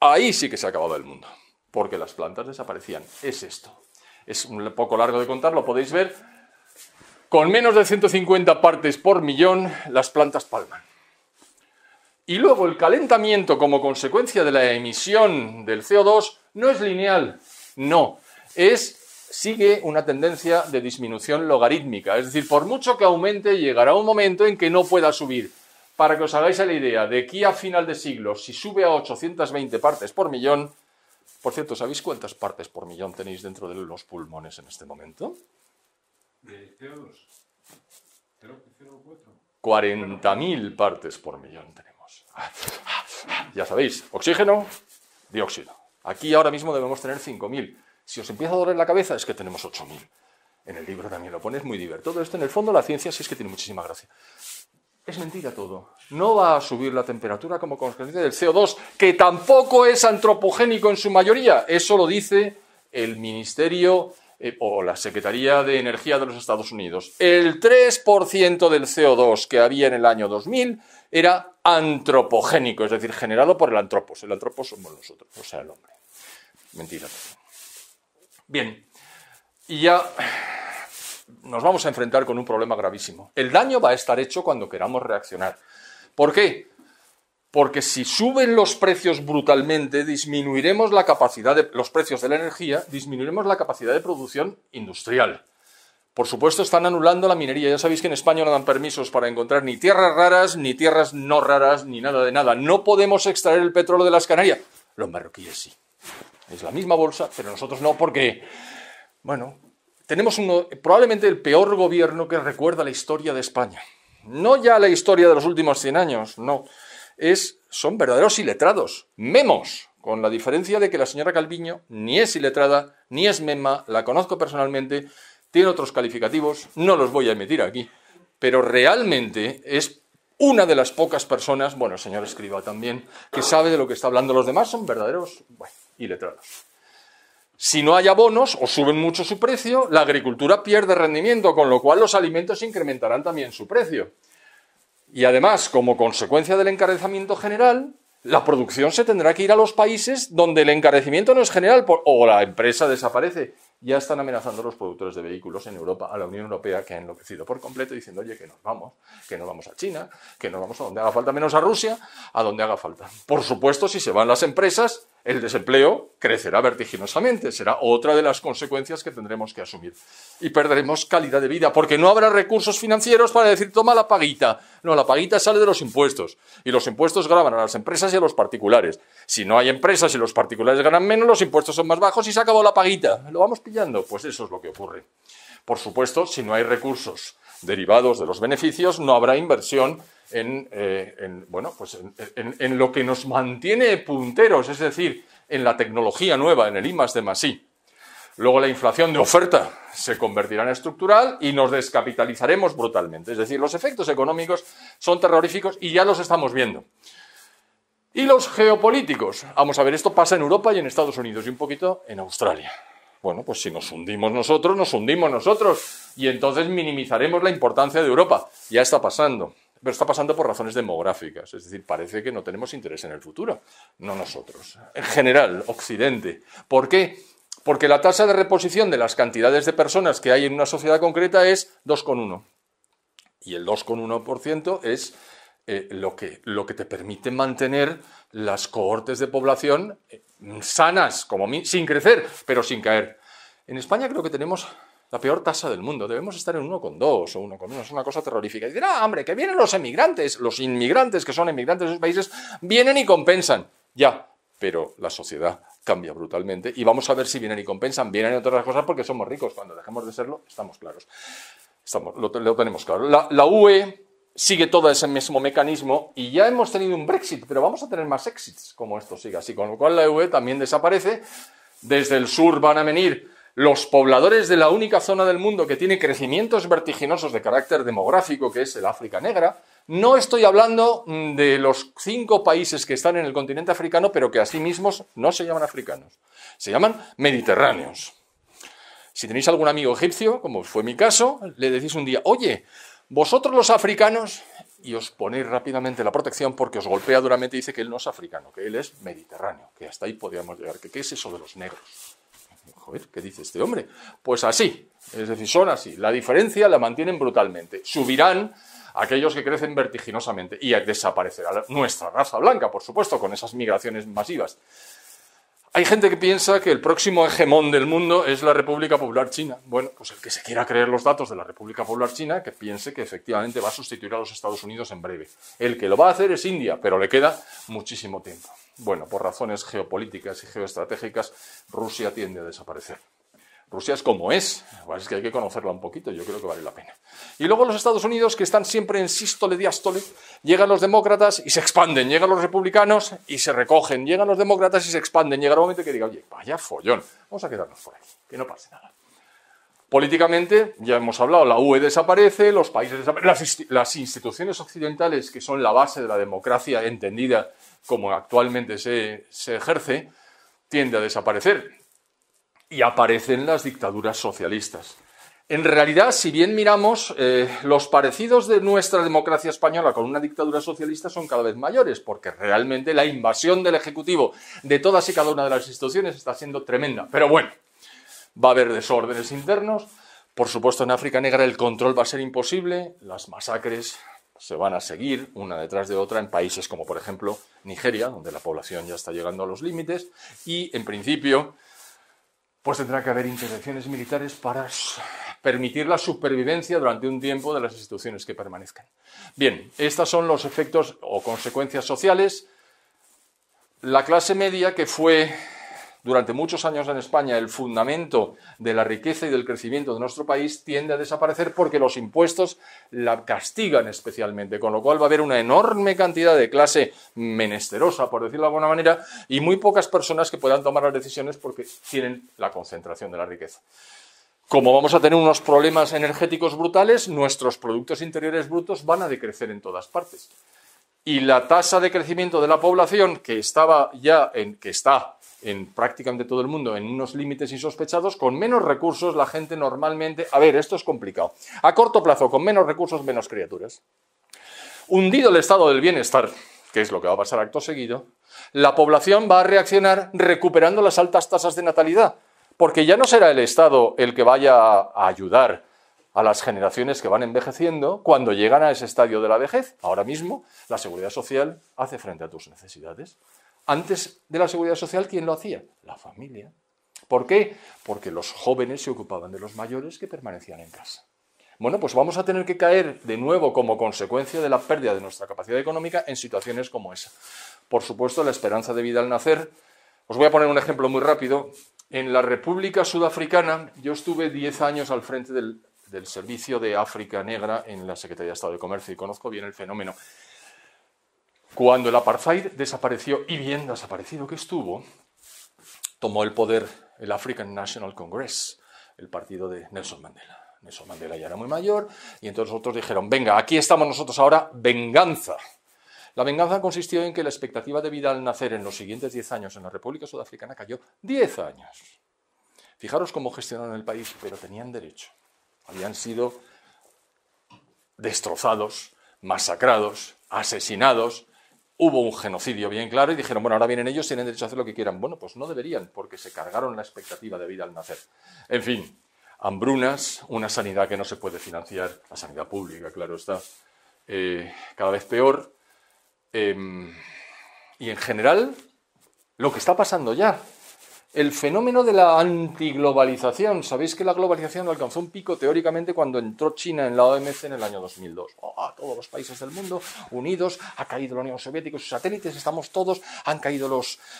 ahí sí que se acababa el mundo, porque las plantas desaparecían. Es esto. Es un poco largo de contar, lo podéis ver. Con menos de 150 partes por millón, las plantas palman. Y luego el calentamiento como consecuencia de la emisión del CO2 no es lineal, no, es sigue una tendencia de disminución logarítmica. Es decir, por mucho que aumente, llegará un momento en que no pueda subir. Para que os hagáis la idea, de aquí a final de siglo, si sube a 820 partes por millón, por cierto, ¿sabéis cuántas partes por millón tenéis dentro de los pulmones en este momento? De 40.000 partes por millón tenemos. Ya sabéis, oxígeno, dióxido. Aquí ahora mismo debemos tener 5.000. Si os empieza a doler la cabeza, es que tenemos 8.000. En el libro también lo pones muy divertido. Todo esto, en el fondo, la ciencia sí es que tiene muchísima gracia. Es mentira todo. No va a subir la temperatura como consecuencia del CO2, que tampoco es antropogénico en su mayoría. Eso lo dice el Ministerio eh, o la Secretaría de Energía de los Estados Unidos. El 3% del CO2 que había en el año 2000 era antropogénico, es decir, generado por el antropos. El antropos somos nosotros, o sea, el hombre. Mentira todo. Bien, y ya nos vamos a enfrentar con un problema gravísimo. El daño va a estar hecho cuando queramos reaccionar. ¿Por qué? Porque si suben los precios brutalmente, disminuiremos la capacidad de los precios de la energía, disminuiremos la capacidad de producción industrial. Por supuesto, están anulando la minería. Ya sabéis que en España no dan permisos para encontrar ni tierras raras, ni tierras no raras, ni nada de nada. No podemos extraer el petróleo de las Canarias. Los marroquíes sí es la misma bolsa, pero nosotros no porque, bueno, tenemos uno, probablemente el peor gobierno que recuerda la historia de España. No ya la historia de los últimos 100 años, no. Es, son verdaderos iletrados, memos, con la diferencia de que la señora Calviño ni es iletrada, ni es mema, la conozco personalmente, tiene otros calificativos, no los voy a emitir aquí, pero realmente es una de las pocas personas, bueno, el señor escriba también, que sabe de lo que está hablando los demás, son verdaderos y letrada. Si no hay abonos o suben mucho su precio, la agricultura pierde rendimiento, con lo cual los alimentos incrementarán también su precio. Y además, como consecuencia del encarecimiento general, la producción se tendrá que ir a los países donde el encarecimiento no es general o la empresa desaparece. Ya están amenazando los productores de vehículos en Europa, a la Unión Europea, que ha enloquecido por completo, diciendo, oye, que nos vamos, que nos vamos a China, que nos vamos a donde haga falta menos a Rusia, a donde haga falta. Por supuesto, si se van las empresas, el desempleo crecerá vertiginosamente, será otra de las consecuencias que tendremos que asumir. Y perderemos calidad de vida, porque no habrá recursos financieros para decir, toma la paguita. No, la paguita sale de los impuestos, y los impuestos graban a las empresas y a los particulares. Si no hay empresas y los particulares ganan menos, los impuestos son más bajos y se acabó la paguita. ¿Lo vamos pillando? Pues eso es lo que ocurre. Por supuesto, si no hay recursos derivados de los beneficios, no habrá inversión en, eh, bueno, pues en, lo que nos mantiene punteros, es decir, en la tecnología nueva, en el I más de Masí. Luego la inflación de oferta se convertirá en estructural y nos descapitalizaremos brutalmente. Es decir, los efectos económicos son terroríficos y ya los estamos viendo. Y los geopolíticos. Vamos a ver, esto pasa en Europa y en Estados Unidos y un poquito en Australia. Bueno, pues si nos hundimos nosotros, nos hundimos nosotros y entonces minimizaremos la importancia de Europa. Ya está pasando, pero está pasando por razones demográficas, es decir, parece que no tenemos interés en el futuro, no nosotros. En general, Occidente. ¿Por qué? Porque la tasa de reposición de las cantidades de personas que hay en una sociedad concreta es 2,1. Y el 2,1% es eh, lo, que, lo que te permite mantener las cohortes de población eh, sanas, como sin crecer, pero sin caer. En España creo que tenemos la peor tasa del mundo. Debemos estar en uno con dos o uno con 1,1. Es una cosa terrorífica. Y dirá ah, hombre, que vienen los emigrantes, los inmigrantes que son emigrantes de esos países, vienen y compensan. Ya, pero la sociedad cambia brutalmente y vamos a ver si vienen y compensan. Vienen otras cosas porque somos ricos. Cuando dejamos de serlo, estamos claros. Estamos, lo, tenemos claro. la UE sigue todo ese mismo mecanismo y ya hemos tenido un Brexit, pero vamos a tener más exits como esto siga así, con lo cual la UE también desaparece. Desde el sur van a venir los pobladores de la única zona del mundo que tiene crecimientos vertiginosos de carácter demográfico, que es el África Negra. No estoy hablando mm, de los cinco países que están en el continente africano, pero que a sí mismos no se llaman africanos, se llaman mediterráneos. Si tenéis algún amigo egipcio, como fue mi caso, le decís un día, oye, vosotros los africanos, y os ponéis rápidamente la protección porque os golpea duramente y dice que él no es africano, que él es mediterráneo, que hasta ahí podríamos llegar. Que, ¿Qué es eso de los negros? Joder, ¿qué dice este hombre? Pues así, es decir, son así. La diferencia la mantienen brutalmente. Subirán aquellos que crecen vertiginosamente y desaparecerá nuestra raza blanca, por supuesto, con esas migraciones masivas. Hay gente que piensa que el próximo hegemón del mundo es la República Popular China. Bueno, pues el que se quiera creer los datos de la República Popular China, que piense que efectivamente va a sustituir a los Estados Unidos en breve. El que lo va a hacer es India, pero le queda muchísimo tiempo. Bueno, por razones geopolíticas y geoestratégicas, Rusia tiende a desaparecer. Rusia es como es. es que hay que conocerla un poquito, yo creo que vale la pena. Y luego los Estados Unidos, que están siempre en sístole, diástole, llegan los demócratas y se expanden, llegan los republicanos y se recogen, llegan los demócratas y se expanden, llega el momento que diga, oye, vaya follón, vamos a quedarnos por aquí, que no pase nada. Políticamente, ya hemos hablado, la UE desaparece, los países desaparecen, las, instituciones occidentales, que son la base de la democracia entendida como actualmente se, se ejerce, tiende a desaparecer y aparecen las dictaduras socialistas. En realidad, si bien miramos, eh, los parecidos de nuestra democracia española con una dictadura socialista son cada vez mayores, porque realmente la invasión del Ejecutivo de todas y cada una de las instituciones está siendo tremenda. Pero bueno, va a haber desórdenes internos. Por supuesto, en África Negra el control va a ser imposible. Las masacres se van a seguir una detrás de otra en países como, por ejemplo, Nigeria, donde la población ya está llegando a los límites. Y, en principio, pues tendrá que haber intervenciones militares para permitir la supervivencia durante un tiempo de las instituciones que permanezcan. Bien, estos son los efectos o consecuencias sociales. La clase media, que fue durante muchos años en España el fundamento de la riqueza y del crecimiento de nuestro país tiende a desaparecer porque los impuestos la castigan especialmente, con lo cual va a haber una enorme cantidad de clase menesterosa, por decirlo de alguna manera, y muy pocas personas que puedan tomar las decisiones porque tienen la concentración de la riqueza. Como vamos a tener unos problemas energéticos brutales, nuestros productos interiores brutos van a decrecer en todas partes. Y la tasa de crecimiento de la población, que estaba ya en, que está en prácticamente todo el mundo en unos límites insospechados, con menos recursos la gente normalmente... A ver, esto es complicado. A corto plazo, con menos recursos, menos criaturas. Hundido el estado del bienestar, que es lo que va a pasar acto seguido, la población va a reaccionar recuperando las altas tasas de natalidad, porque ya no será el Estado el que vaya a ayudar a las generaciones que van envejeciendo cuando llegan a ese estadio de la vejez. Ahora mismo, la seguridad social hace frente a tus necesidades. Antes de la seguridad social, ¿quién lo hacía? La familia. ¿Por qué? Porque los jóvenes se ocupaban de los mayores que permanecían en casa. Bueno, pues vamos a tener que caer de nuevo como consecuencia de la pérdida de nuestra capacidad económica en situaciones como esa. Por supuesto, la esperanza de vida al nacer. Os voy a poner un ejemplo muy rápido. En la República Sudafricana yo estuve 10 años al frente del, del Servicio de África Negra en la Secretaría de Estado de Comercio y conozco bien el fenómeno. Cuando el apartheid desapareció, y bien desaparecido que estuvo, tomó el poder el African National Congress, el partido de Nelson Mandela. Nelson Mandela ya era muy mayor, y entonces otros dijeron, venga, aquí estamos nosotros ahora, venganza. La venganza consistió en que la expectativa de vida al nacer en los siguientes 10 años en la República Sudafricana cayó 10 años. Fijaros cómo gestionaron el país, pero tenían derecho. Habían sido destrozados, masacrados, asesinados, hubo un genocidio bien claro y dijeron, bueno, ahora vienen ellos, tienen derecho a hacer lo que quieran. Bueno, pues no deberían, porque se cargaron la expectativa de vida al nacer. En fin, hambrunas, una sanidad que no se puede financiar, la sanidad pública, claro está, eh, cada vez peor. Em, y en general, lo que está pasando ya, el fenómeno de la antiglobalización. Sabéis que la globalización alcanzó un pico teóricamente cuando entró China en la OMC en el año 2002. todos los países del mundo unidos, ha caído la Unión Soviética sus satélites, estamos todos, han caído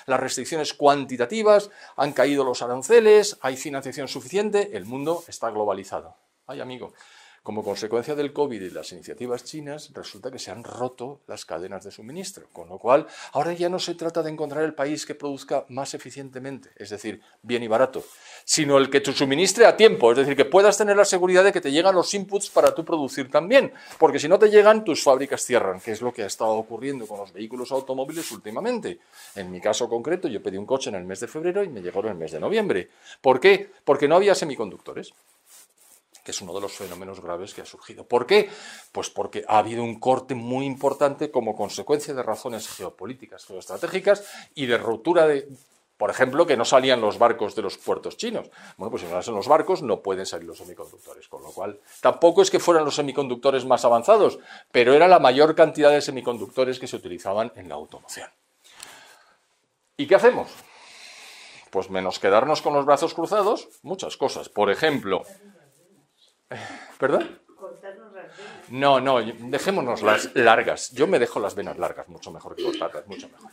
las restricciones cuantitativas, han caído los aranceles, hay financiación suficiente, el mundo está globalizado. Ay, amigo, como consecuencia del COVID y las iniciativas chinas, resulta que se han roto las cadenas de suministro, con lo cual ahora ya no se trata de encontrar el país que produzca más eficientemente, es decir, bien y barato, sino el que te suministre a tiempo, es decir, que puedas tener la seguridad de que te llegan los inputs para tú producir también, porque si no te llegan, tus fábricas cierran, que es lo que ha estado ocurriendo con los vehículos automóviles últimamente. En mi caso concreto, yo pedí un coche en el mes de febrero y me llegó en el mes de noviembre. ¿Por qué? Porque no había semiconductores que es uno de los fenómenos graves que ha surgido. ¿Por qué? Pues porque ha habido un corte muy importante como consecuencia de razones geopolíticas, geoestratégicas y de ruptura de por ejemplo, que no salían los barcos de los puertos chinos. Bueno, pues si no salen los barcos, no pueden salir los semiconductores, con lo cual tampoco es que fueran los semiconductores más avanzados, pero era la mayor cantidad de semiconductores que se utilizaban en la automoción. ¿Y qué hacemos? Pues menos quedarnos con los brazos cruzados, muchas cosas. Por ejemplo, ¿Perdón? No, no, dejémonos las largas. Yo me dejo las venas largas, mucho mejor que cortarlas, mucho mejor.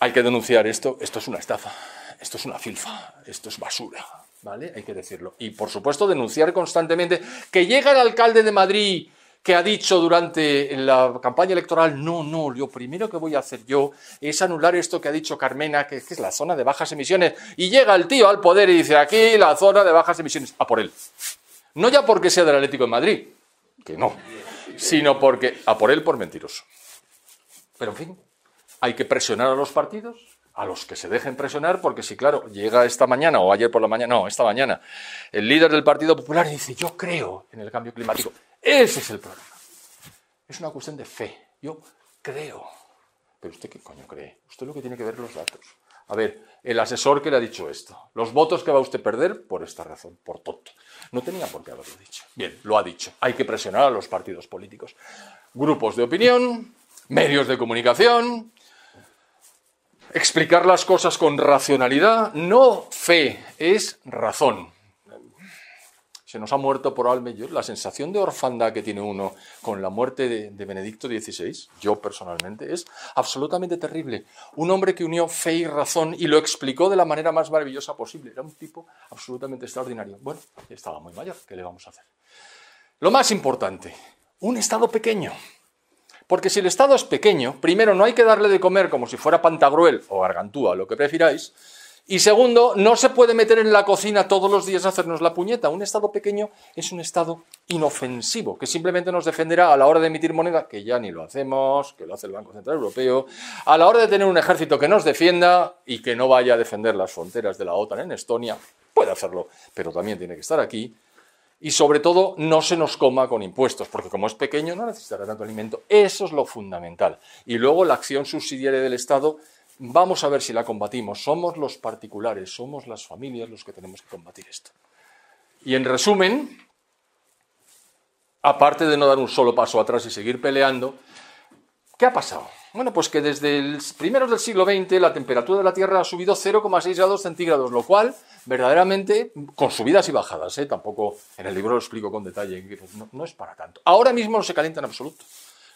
Hay que denunciar esto, esto es una estafa, esto es una filfa, esto es basura, ¿vale? Hay que decirlo. Y por supuesto denunciar constantemente que llega el alcalde de Madrid que ha dicho durante la campaña electoral, no, no, lo primero que voy a hacer yo es anular esto que ha dicho Carmena, que es la zona de bajas emisiones, y llega el tío al poder y dice, aquí la zona de bajas emisiones, a por él. No ya porque sea del Atlético de Madrid, que no, sino porque a por él por mentiroso. Pero en fin, hay que presionar a los partidos, a los que se dejen presionar, porque si, claro, llega esta mañana o ayer por la mañana, no, esta mañana, el líder del Partido Popular dice, yo creo en el cambio climático. Ese es el problema. Es una cuestión de fe. Yo creo. Pero usted qué coño cree? Usted lo que tiene que ver los datos. A ver, el asesor que le ha dicho esto, los votos que va usted a perder por esta razón, por tonto. No tenía por qué haberlo dicho. Bien, lo ha dicho. Hay que presionar a los partidos políticos. Grupos de opinión, medios de comunicación, explicar las cosas con racionalidad, no fe, es razón se nos ha muerto por Almeyer, la sensación de orfandad que tiene uno con la muerte de, Benedicto XVI, yo personalmente, es absolutamente terrible. Un hombre que unió fe y razón y lo explicó de la manera más maravillosa posible. Era un tipo absolutamente extraordinario. Bueno, estaba muy mayor, ¿qué le vamos a hacer? Lo más importante, un Estado pequeño. Porque si el Estado es pequeño, primero no hay que darle de comer como si fuera pantagruel o gargantúa, lo que prefiráis, y segundo, no se puede meter en la cocina todos los días a hacernos la puñeta. Un Estado pequeño es un Estado inofensivo, que simplemente nos defenderá a la hora de emitir moneda, que ya ni lo hacemos, que lo hace el Banco Central Europeo, a la hora de tener un ejército que nos defienda y que no vaya a defender las fronteras de la OTAN en Estonia. Puede hacerlo, pero también tiene que estar aquí. Y sobre todo, no se nos coma con impuestos, porque como es pequeño no necesitará tanto alimento. Eso es lo fundamental. Y luego la acción subsidiaria del Estado Vamos a ver si la combatimos. Somos los particulares, somos las familias los que tenemos que combatir esto. Y en resumen, aparte de no dar un solo paso atrás y seguir peleando, ¿qué ha pasado? Bueno, pues que desde los primeros del siglo XX la temperatura de la Tierra ha subido 0,6 grados centígrados, lo cual verdaderamente con subidas y bajadas, ¿eh? tampoco en el libro lo explico con detalle, no, no es para tanto. Ahora mismo no se calienta en absoluto.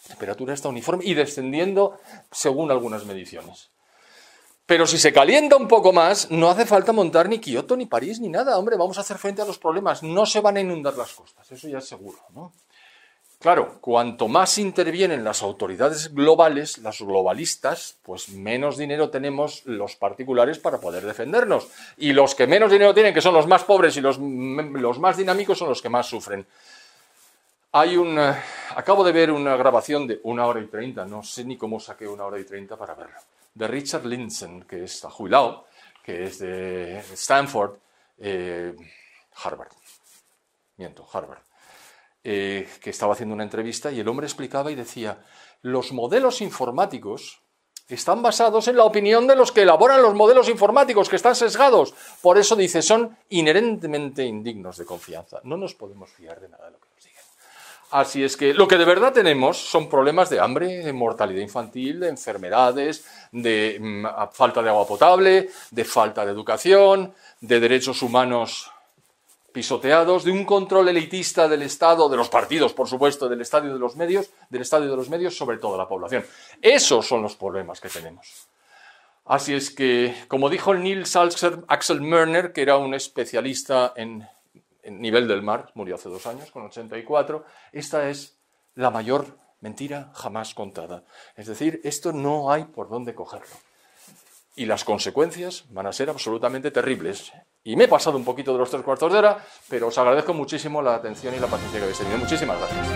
La temperatura está uniforme y descendiendo según algunas mediciones. Pero si se calienta un poco más, no hace falta montar ni Kioto, ni París, ni nada. Hombre, vamos a hacer frente a los problemas. No se van a inundar las costas, eso ya es seguro. Claro, cuanto más intervienen las autoridades globales, las globalistas, pues menos dinero tenemos los particulares para poder defendernos. Y los que menos dinero tienen, que son los más pobres y los, mm, más dinámicos, son los que más sufren. Hay un. Eh, acabo de ver una grabación de una hora y treinta, no sé ni cómo saqué una hora y treinta para verla de Richard Linson, que está jubilado, que es de Stanford, eh, Harvard, miento, Harvard, eh, que estaba haciendo una entrevista y el hombre explicaba y decía, los modelos informáticos están basados en la opinión de los que elaboran los modelos informáticos, que están sesgados. Por eso dice, son inherentemente indignos de confianza. No nos podemos fiar de nada de lo que nos Así es que lo que de verdad tenemos son problemas de hambre, de mortalidad infantil, de enfermedades, de mm, falta de agua potable, de falta de educación, de derechos humanos pisoteados, de un control elitista del Estado, de los partidos, por supuesto, del estadio de los medios, del estadio de los medios sobre todo la población. Esos son los problemas que tenemos. Así es que, como dijo Axel Mörner, que era un especialista en en nivel del mar, murió hace dos años, con 84. Esta es la mayor mentira jamás contada. Es decir, esto no hay por dónde cogerlo. Y las consecuencias van a ser absolutamente terribles. Y me he pasado un poquito de los tres cuartos de hora, pero os agradezco muchísimo la atención y la paciencia que habéis tenido. Muchísimas gracias.